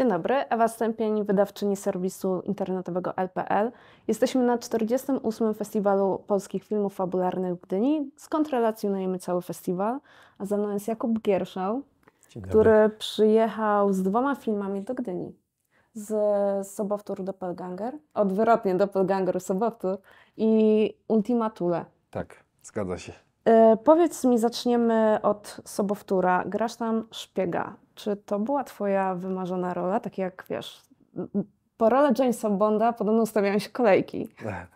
Dzień dobry, Ewa Stępień, wydawczyni serwisu internetowego LPL. Jesteśmy na 48. Festiwalu Polskich Filmów Fabularnych w Gdyni, skąd relacjonujemy cały festiwal. A za mną jest Jakub Gierszał, który przyjechał z dwoma filmami do Gdyni. Z Sobowtór Doppelganger, odwrotnie Doppelganger Sobowtór i Ultima Thule. Tak, zgadza się. E, powiedz mi, zaczniemy od Sobowtóra. Grasz tam szpiega. Czy to była twoja wymarzona rola? Tak jak, wiesz, po rolę Jamesa Bonda podobno ustawiają się kolejki. Tak.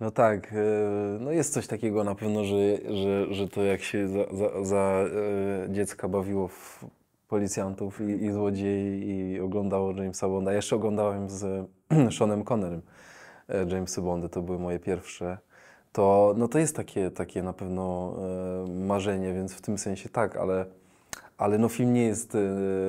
No tak, e, no jest coś takiego na pewno, że, że, że to jak się za, za, za e, dziecka bawiło w policjantów i, i złodziei i oglądało Jamesa Bonda. Jeszcze oglądałem z Seanem Connerem Jamesa Bonda. to były moje pierwsze. To, no to jest takie, takie na pewno e, marzenie, więc w tym sensie tak, ale ale no film nie jest, e,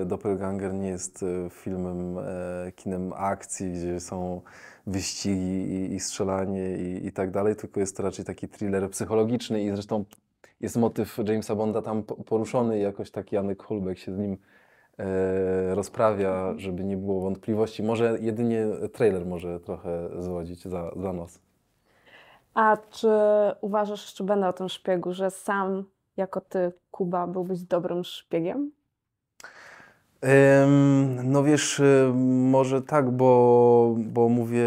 Doppelganger nie jest e, filmem, e, kinem akcji, gdzie są wyścigi i, i strzelanie i, i, tak dalej, tylko jest to raczej taki thriller psychologiczny i zresztą jest motyw Jamesa Bonda tam poruszony i jakoś taki Janek Holbeck się z nim rozprawia, żeby nie było wątpliwości. Może jedynie trailer może trochę złodzić za, za nos. A czy uważasz, czy będę o tym szpiegu, że sam jako ty, Kuba, byłbyś dobrym szpiegiem? No wiesz, y, może tak, bo, bo mówię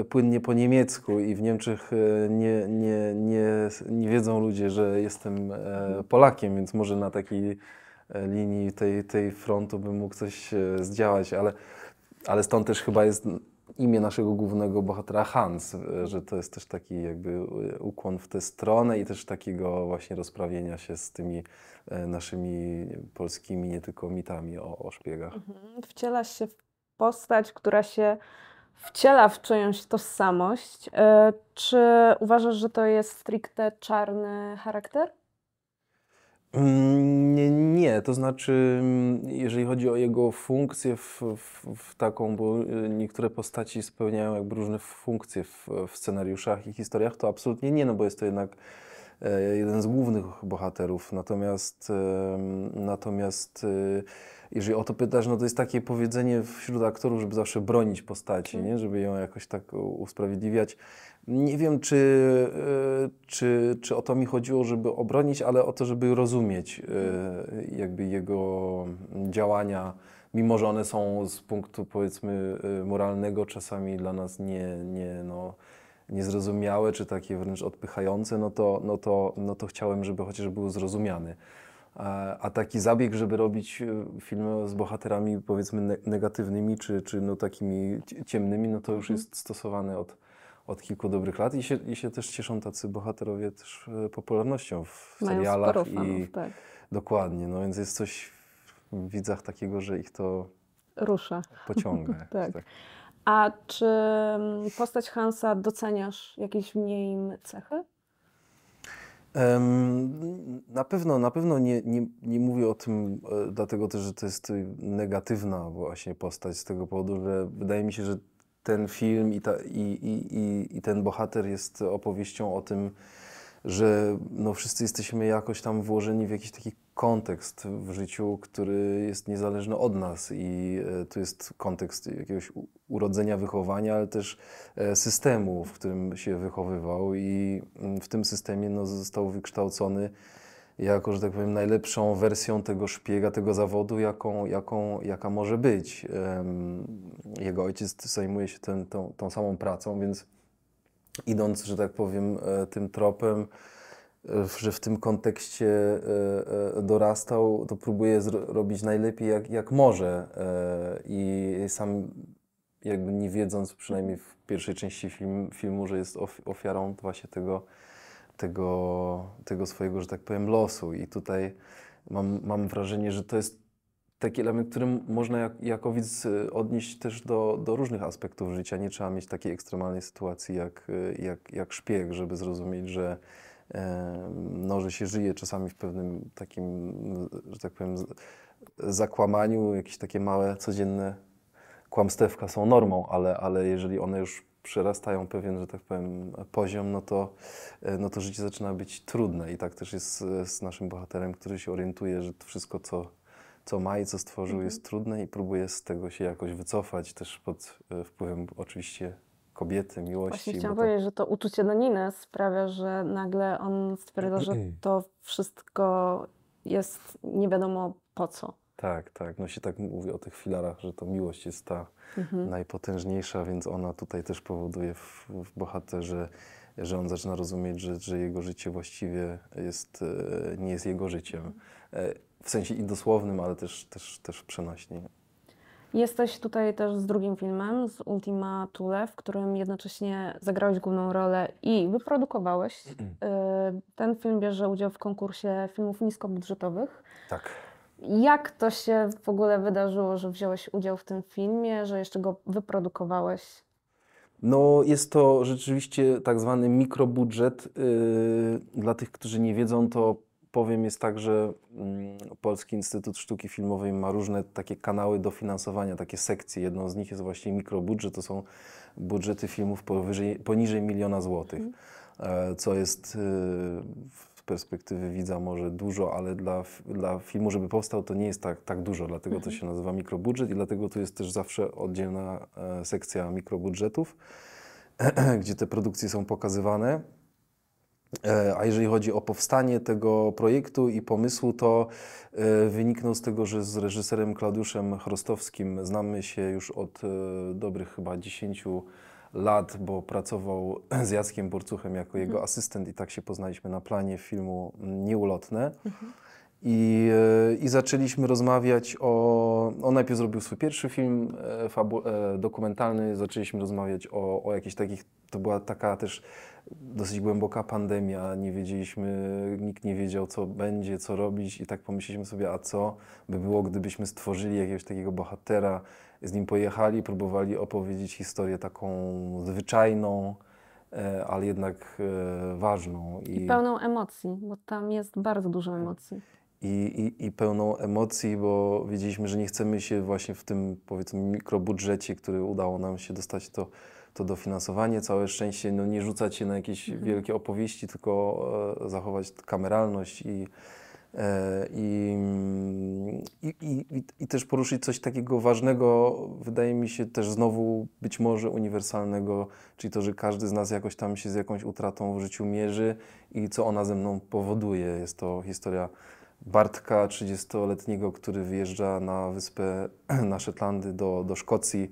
y, płynnie po niemiecku i w Niemczech y, nie, nie, nie, nie wiedzą ludzie, że jestem e, Polakiem, więc może na takiej e, linii tej, tej frontu bym mógł coś e, zdziałać, ale, ale stąd też chyba jest imię naszego głównego bohatera Hans, e, że to jest też taki jakby e, ukłon w tę stronę i też takiego właśnie rozprawienia się z tymi e, naszymi polskimi nie tylko mitami o, o szpiegach. Mhm. Wciela się w postać, która się wciela w czyjąś tożsamość. Czy uważasz, że to jest stricte czarny charakter? Mm, nie, to znaczy, mm, jeżeli chodzi o jego funkcję w, w, w, taką, bo y, niektóre postaci spełniają jakby różne funkcje w, w, scenariuszach i historiach, to absolutnie nie, no bo jest to jednak e, jeden z głównych bohaterów. Natomiast, natomiast y, jeżeli o to pytasz, no to jest takie powiedzenie wśród aktorów, żeby zawsze bronić postaci, mhm. nie? żeby ją jakoś tak usprawiedliwiać. Nie wiem, czy, e, czy, czy o to mi chodziło, żeby obronić, ale o to, żeby rozumieć e, jakby jego działania, mimo że one są z punktu powiedzmy e, moralnego czasami dla nas nie, nie no, niezrozumiałe, czy takie wręcz odpychające, no to, no to, no to chciałem, żeby chociaż był zrozumiany. A taki zabieg, żeby robić e, filmy z bohaterami powiedzmy negatywnymi czy, czy no takimi ciemnymi, no to już mhm. jest stosowany od, od kilku dobrych lat i się, i się też cieszą tacy bohaterowie też e, popularnością w serialach. sporo fanów, i, tak. Dokładnie, no więc jest coś w widzach takiego, że ich to rusza. Pociąga. tak. tak. A czy mm, postać Hansa doceniasz jakieś w niej cechy? Na pewno, na pewno nie, nie, nie mówię o tym, e, dlatego też, że to jest e, negatywna właśnie postać z tego powodu, że wydaje mi się, że ten film i, ta, i, i, i, ten bohater jest opowieścią o tym, że no wszyscy jesteśmy jakoś tam włożeni w jakiś taki kontekst w życiu, który jest niezależny od nas i e, to jest kontekst jakiegoś urodzenia, wychowania, ale też e, systemu, w którym się wychowywał i mm, w tym systemie no, został wykształcony jako, że tak powiem, najlepszą wersją tego szpiega, tego zawodu, jaką, jaką, jaka może być. Jego ojciec zajmuje się ten, tą, tą samą pracą, więc idąc, że tak powiem, e, tym tropem, że w tym kontekście e, e, dorastał, to próbuje zrobić najlepiej jak, jak może e, i sam jakby nie wiedząc przynajmniej w pierwszej części film, filmu, że jest ofiarą właśnie tego, tego, tego swojego, że tak powiem, losu i tutaj mam, mam wrażenie, że to jest taki element, którym można jak, jako widz odnieść też do, do różnych aspektów życia. Nie trzeba mieć takiej ekstremalnej sytuacji jak, jak, jak szpieg, żeby zrozumieć, że no, że się żyje czasami w pewnym takim, że tak powiem, zakłamaniu, jakieś takie małe, codzienne kłamstewka są normą, ale, ale jeżeli one już przerastają pewien, że tak powiem, poziom, no to, no to życie zaczyna być trudne. I tak też jest z naszym bohaterem, który się orientuje, że to wszystko, co, co ma i co stworzył, mm -hmm. jest trudne i próbuje z tego się jakoś wycofać, też pod e, wpływem oczywiście kobiety, miłości. Właśnie chciałam to... powiedzieć, że to uczucie do Niny sprawia, że nagle on stwierdza, że to wszystko jest nie wiadomo po co. Tak, tak. No się tak mówi o tych filarach, że to miłość jest ta mhm. najpotężniejsza, więc ona tutaj też powoduje w, w bohaterze, że on zaczyna rozumieć, że, że jego życie właściwie jest, e, nie jest jego życiem. E, w sensie i dosłownym, ale też, też, też Jesteś tutaj też z drugim filmem, z Ultima Thule, w którym jednocześnie zagrałeś główną rolę i wyprodukowałeś. Y, ten film bierze udział w konkursie filmów niskobudżetowych. Tak. Jak to się w ogóle wydarzyło, że wziąłeś udział w tym filmie, że jeszcze go wyprodukowałeś? No, jest to rzeczywiście tak zwany mikrobudżet. Y, dla tych, którzy nie wiedzą, to powiem jest tak, że mm, Polski Instytut Sztuki Filmowej ma różne takie kanały dofinansowania, takie sekcje. Jedną z nich jest właśnie mikrobudżet, to są budżety filmów powyżej, poniżej miliona złotych, mhm. e, co jest z e, perspektywy widza może dużo, ale dla, dla filmu, żeby powstał, to nie jest tak, tak dużo, dlatego to mhm. się nazywa mikrobudżet i dlatego tu jest też zawsze oddzielna e, sekcja mikrobudżetów, gdzie te produkcje są pokazywane. E, a jeżeli chodzi o powstanie tego projektu i pomysłu, to e, wyniknął z tego, że z reżyserem Klaudiuszem Chrostowskim znamy się już od e, dobrych chyba 10 lat, bo pracował z Jackiem Borcuchem jako jego mhm. asystent i tak się poznaliśmy na planie filmu Nieulotne. Mhm. I, e, I zaczęliśmy rozmawiać o. On najpierw zrobił swój pierwszy film e, fabu, e, dokumentalny, zaczęliśmy rozmawiać o, o jakichś takich. To była taka też dosyć głęboka pandemia, nie wiedzieliśmy, nikt nie wiedział, co będzie, co robić, i tak pomyśleliśmy sobie, a co by było, gdybyśmy stworzyli jakiegoś takiego bohatera, z nim pojechali, próbowali opowiedzieć historię taką zwyczajną, ale jednak ważną. I, I pełną emocji, bo tam jest bardzo dużo emocji i, i, i pełną emocji, bo wiedzieliśmy, że nie chcemy się właśnie w tym powiedzmy mikrobudżecie, który udało nam się dostać to, to dofinansowanie. Całe szczęście no, nie rzucać się na jakieś mhm. wielkie opowieści, tylko e, zachować kameralność i, e, i, i, i, i też poruszyć coś takiego ważnego, wydaje mi się też znowu być może uniwersalnego, czyli to, że każdy z nas jakoś tam się z jakąś utratą w życiu mierzy i co ona ze mną powoduje. Jest to historia Bartka 30-letniego, który wyjeżdża na wyspę, na Szetlandy do, do Szkocji,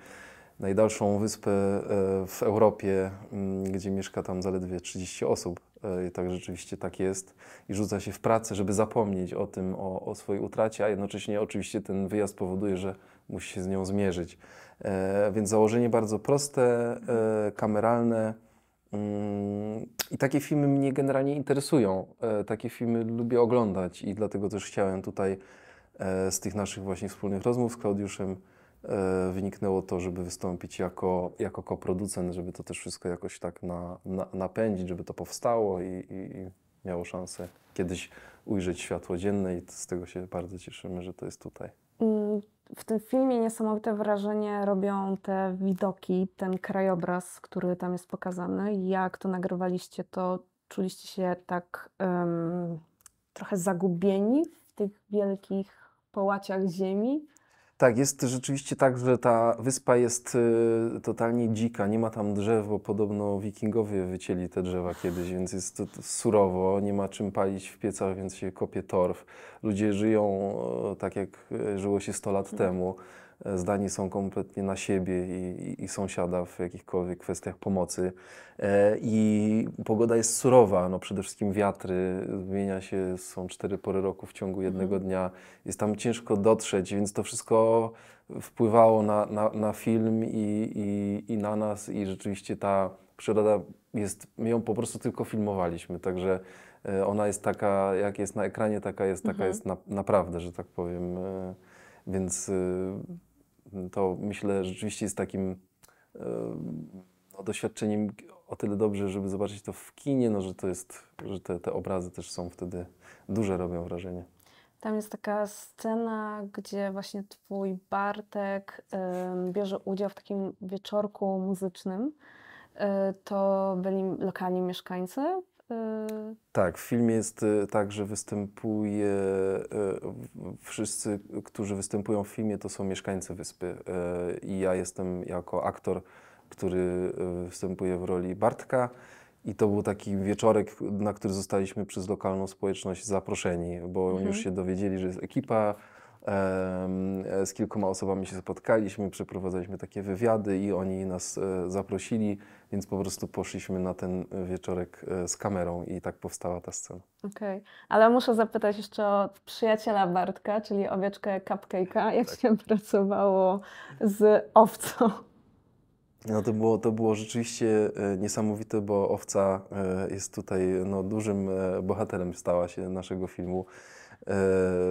najdalszą wyspę e, w Europie, mm, gdzie mieszka tam zaledwie 30 osób. E, tak rzeczywiście tak jest i rzuca się w pracę, żeby zapomnieć o tym, o, o swojej utracie, a jednocześnie oczywiście ten wyjazd powoduje, że musi się z nią zmierzyć. E, więc założenie bardzo proste, kameralne Mm, I takie filmy mnie generalnie interesują. E, takie filmy lubię oglądać i dlatego też chciałem tutaj e, z tych naszych właśnie wspólnych rozmów z Klaudiuszem e, wyniknęło to, żeby wystąpić jako, jako koproducent, żeby to też wszystko jakoś tak na, na, napędzić, żeby to powstało i, i, i miało szansę kiedyś ujrzeć światło dzienne i z tego się bardzo cieszymy, że to jest tutaj. Mm, w tym filmie niesamowite wrażenie robią te widoki, ten krajobraz, który tam jest pokazany. Jak to nagrywaliście, to czuliście się tak um, trochę zagubieni w tych wielkich połaciach ziemi? Tak, jest rzeczywiście tak, że ta wyspa jest y, totalnie dzika, nie ma tam drzew, bo podobno wikingowie wycięli te drzewa kiedyś, więc jest surowo, nie ma czym palić w piecach, więc się kopie torf. Ludzie żyją y, tak, jak e, żyło się 100 lat mhm. temu E, zdani są kompletnie na siebie i, i, i sąsiada w jakichkolwiek kwestiach pomocy. E, I pogoda jest surowa, no przede wszystkim wiatry, zmienia się, są cztery pory roku w ciągu mhm. jednego dnia, jest tam ciężko dotrzeć, więc to wszystko wpływało na, na, na film i, i, na nas i rzeczywiście ta przyroda jest, my ją po prostu tylko filmowaliśmy, także e, ona jest taka, jak jest na ekranie, taka jest, taka mhm. jest na, naprawdę, że tak powiem. E, więc to myślę rzeczywiście jest takim e, no, doświadczeniem o tyle dobrze, żeby zobaczyć to w kinie, no, że to jest, że te, te obrazy też są wtedy duże, robią wrażenie. Tam jest taka scena, gdzie właśnie twój Bartek y, bierze udział w takim wieczorku muzycznym. Y, to byli lokalni mieszkańcy, Y, tak, w filmie jest y, tak, że występuje y, wszyscy, którzy występują w filmie, to są mieszkańcy wyspy. I ja jestem jako aktor, który występuje w roli Bartka. I to był taki wieczorek, na który zostaliśmy przez lokalną społeczność zaproszeni, bo mhm. już się dowiedzieli, że jest ekipa. Z kilkoma osobami się spotkaliśmy, przeprowadzaliśmy takie wywiady i oni nas zaprosili więc po prostu poszliśmy na ten e, wieczorek e, z kamerą i tak powstała ta scena. Okej, okay. ale muszę zapytać jeszcze o przyjaciela Bartka, czyli owieczkę Cupcake'a. Jak tak. się pracowało z owcą? No to było, to było rzeczywiście e, niesamowite, bo owca jest tutaj no, dużym bohaterem, stała się naszego filmu.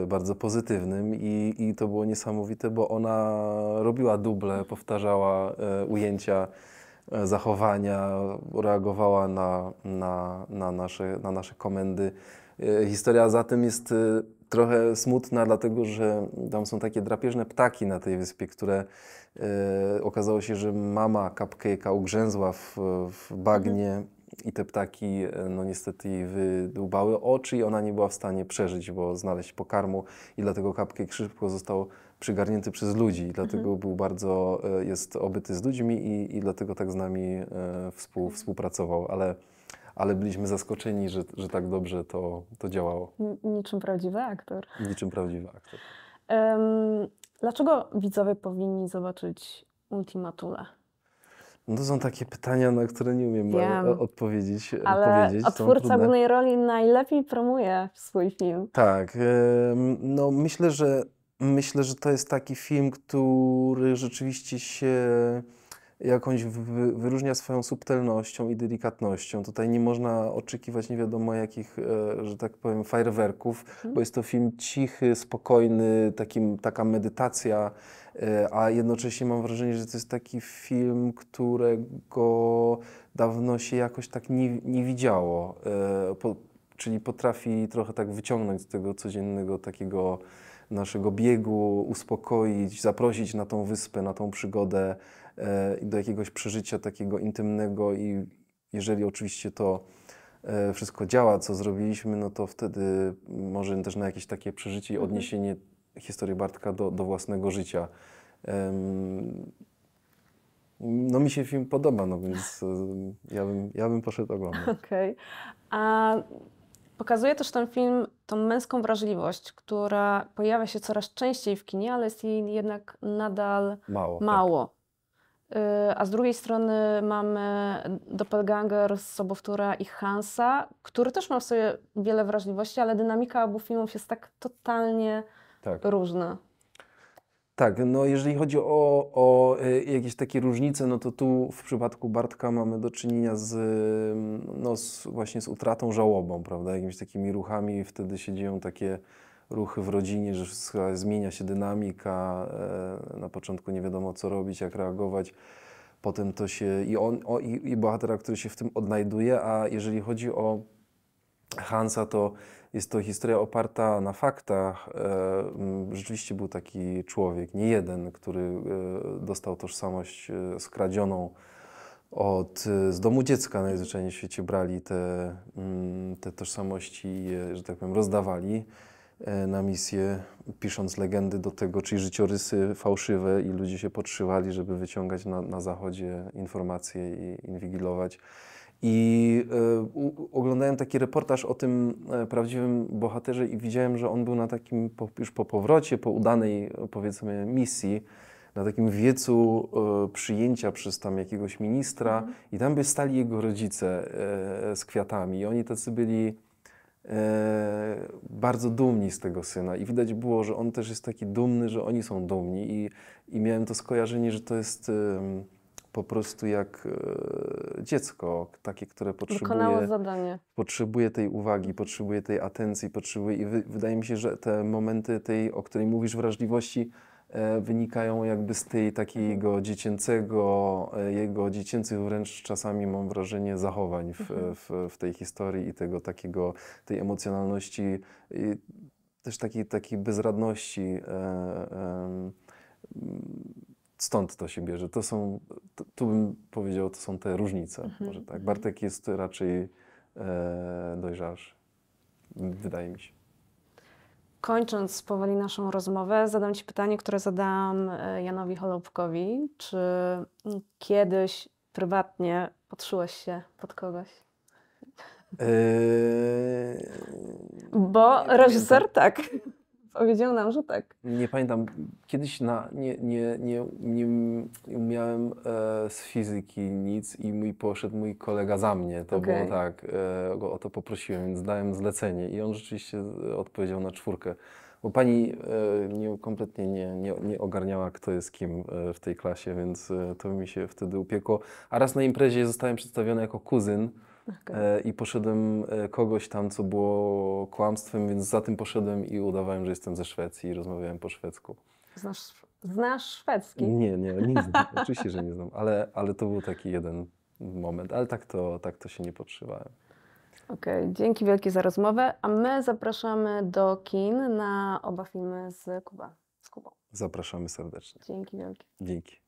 Bardzo pozytywnym, i, i to było niesamowite, bo ona robiła duble, powtarzała ujęcia E, zachowania, reagowała na, na, na, nasze, na nasze komendy. E, historia za tym jest e, trochę smutna, dlatego że tam są takie drapieżne ptaki na tej wyspie, które okazało się, że mama Cupcake'a ugrzęzła w, w bagnie mhm i te ptaki e, no niestety jej wydłubały oczy i ona nie była w stanie przeżyć, bo znaleźć pokarmu i dlatego Cupcake szybko został przygarnięty przez ludzi i dlatego mhm. był bardzo, e, jest obyty z ludźmi i, i dlatego tak z nami e, współ, mhm. współpracował, ale ale byliśmy zaskoczeni, że, że tak dobrze to, to działało. Niczym prawdziwy aktor. Niczym prawdziwy aktor. Um, dlaczego widzowie powinni zobaczyć Ultimatule? No to są takie pytania, na które nie umiem e, Wiem. odpowiedzieć. E, Ale powiedzieć. odtwórca głównej roli najlepiej promuje swój film. Tak. E, no myślę, że myślę, że to jest taki film, który rzeczywiście się jakąś wyróżnia swoją subtelnością i delikatnością. Tutaj nie można oczekiwać nie wiadomo jakich, e, że tak powiem, fajerwerków, mhm. bo jest to film cichy, spokojny, takim, taka medytacja, e, a jednocześnie mam wrażenie, że to jest taki film, którego dawno się jakoś tak nie, nie widziało. E, po, czyli potrafi trochę tak wyciągnąć z tego codziennego takiego naszego biegu, uspokoić, zaprosić na tą wyspę, na tą przygodę E, do jakiegoś przeżycia takiego intymnego i jeżeli oczywiście to e, wszystko działa, co zrobiliśmy, no to wtedy może też na jakieś takie przeżycie i mhm. odniesienie historii Bartka do, do własnego życia. No mi się film podoba, no więc e, ja bym, ja bym poszedł oglądać. Okej. Okay. A pokazuje też ten film tą męską wrażliwość, która pojawia się coraz częściej w kinie, ale jest jej jednak nadal mało. Tak. mało. Tak. Y, a z drugiej strony mamy doppelganger z Sobowtóra i Hansa, który też ma w sobie wiele wrażliwości, ale dynamika obu filmów jest tak totalnie tak. różna. Tak, no jeżeli chodzi o, o y, jakieś takie różnice, no to tu w przypadku Bartka mamy do czynienia z, no z, właśnie z utratą, żałobą, prawda, jakimiś takimi ruchami wtedy się dzieją takie ruchy w rodzinie, że wszystko zmienia się dynamika, e, na początku nie wiadomo co robić, jak reagować. Potem to się i on, o, i, i bohatera, który się w tym odnajduje, a jeżeli chodzi o Hansa, to jest to historia oparta na faktach. E, rzeczywiście był taki człowiek, nie jeden, który e, dostał tożsamość skradzioną od, z domu dziecka najzwyczajniej w świecie brali te, mm, te tożsamości i je, że tak powiem, rozdawali. E, na misję, pisząc legendy do tego, czyli życiorysy fałszywe i ludzie się podszywali, żeby wyciągać na, na zachodzie informacje i inwigilować. I y, oglądałem taki reportaż o tym e, prawdziwym bohaterze i widziałem, że on był na takim, po, już po powrocie, po udanej powiedzmy misji, na takim wiecu y, przyjęcia przez tam jakiegoś ministra mhm. i tam by stali jego rodzice z kwiatami i oni tacy byli E, bardzo dumni z tego syna i widać było, że on też jest taki dumny, że oni są dumni i, i miałem to skojarzenie, że to jest po prostu jak e, dziecko, takie, które potrzebuje, potrzebuje tej uwagi, potrzebuje tej atencji, potrzebuje i wy, wydaje mi się, że te momenty tej, o której mówisz, wrażliwości, E, wynikają jakby z tej takiego dziecięcego, e, jego dziecięcych wręcz czasami mam wrażenie zachowań w, mhm. w, w tej historii i tego takiego, tej emocjonalności, też takiej, takiej bezradności. E, stąd to się bierze. To są, to, tu bym powiedział, to są te różnice. Mhm, może tak. Mhm. Bartek jest raczej e, dojrzalszy, wydaje mi się kończąc powoli naszą rozmowę, zadam Ci pytanie, które zadałam e, Janowi Holubkowi. Czy kiedyś prywatnie podszyłeś się pod kogoś? Yy... Bo reżyser tak powiedział nam, że tak. Nie pamiętam, kiedyś na, nie, nie, nie, nie miałem e, z fizyki nic i mój poszedł mój kolega za mnie. To okay. było tak, e, go o to poprosiłem, więc dałem zlecenie i on rzeczywiście e, odpowiedział na czwórkę. Bo pani e, nie, kompletnie nie, nie, nie, ogarniała, kto jest kim e, w tej klasie, więc e, to mi się wtedy upiekło. A raz na imprezie zostałem przedstawiony jako kuzyn. Okay. E, I poszedłem e, kogoś tam, co było kłamstwem, więc za tym poszedłem i udawałem, że jestem ze Szwecji i rozmawiałem po szwedzku. Znasz, znasz szwedzki? Nie, nie, nie znam. Oczywiście, że nie znam, ale, ale to był taki jeden moment, ale tak to, tak to się nie podszywałem. Okej, okay, dzięki wielkie za rozmowę, a my zapraszamy do kin na oba filmy z Kuba, z Kubą. Zapraszamy serdecznie. Dzięki wielkie. Dzięki.